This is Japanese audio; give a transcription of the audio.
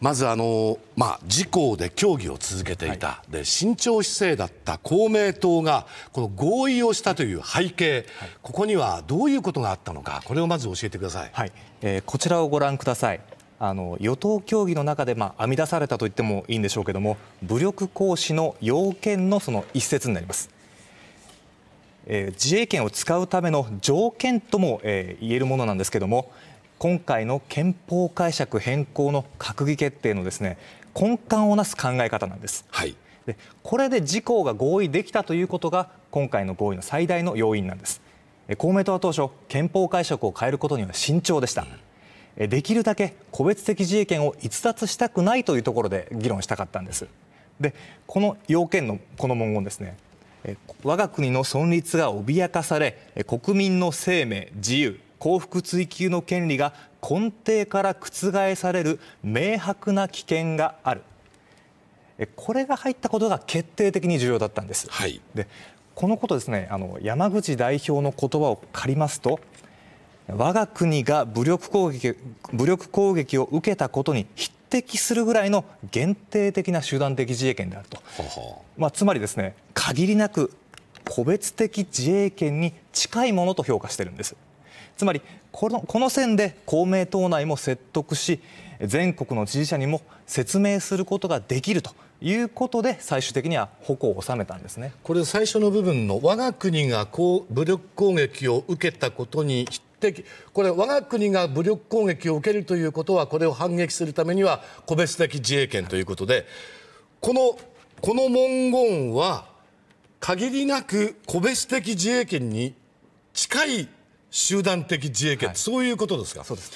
まずあの、まあ、自公で協議を続けていた、はい、で慎重姿勢だった公明党がこの合意をしたという背景、はい、ここにはどういうことがあったのかこれをまず教えてください、はいえー、こちらをご覧ください。あの与党協議の中で、まあ、編み出されたと言ってもいいんでしょうけども武力行使の要件のその一節になります、えー、自衛権を使うための条件とも、えー、言えるものなんですけども今回の憲法解釈変更の閣議決定のですね根幹をなす考え方なんです。はい、でこれで自公が合意できたということが今回の合意の最大の要因なんです公明党は当初憲法解釈を変えることには慎重でした、うん、できるだけ個別的自衛権を逸脱したくないというところで議論したかったんですでこの要件のこの文言ですね我が国の存立が脅かされ国民の生命自由幸福追求の権利が根底から覆される明白な危険があるこれが入ったことが決定的に重要だったんです、はい、でこのことですねあの山口代表の言葉を借りますと我が国が武力攻撃武力攻撃を受けたことに匹敵するぐらいの限定的な集団的自衛権であると、まあ、つまりですね限りなく個別的自衛権に近いものと評価してるんです。つまりこのこの線で公明党内も説得し全国の支持者にも説明することができるということで最終的には矛を収めたんですねこれ最初の部分の我が国がこう武力攻撃を受けたことに的これ我が国が武力攻撃を受けるということはこれを反撃するためには個別的自衛権ということでこのこの文言は限りなく個別的自衛権に近い集団的自衛権、はい、そういうことですかそうです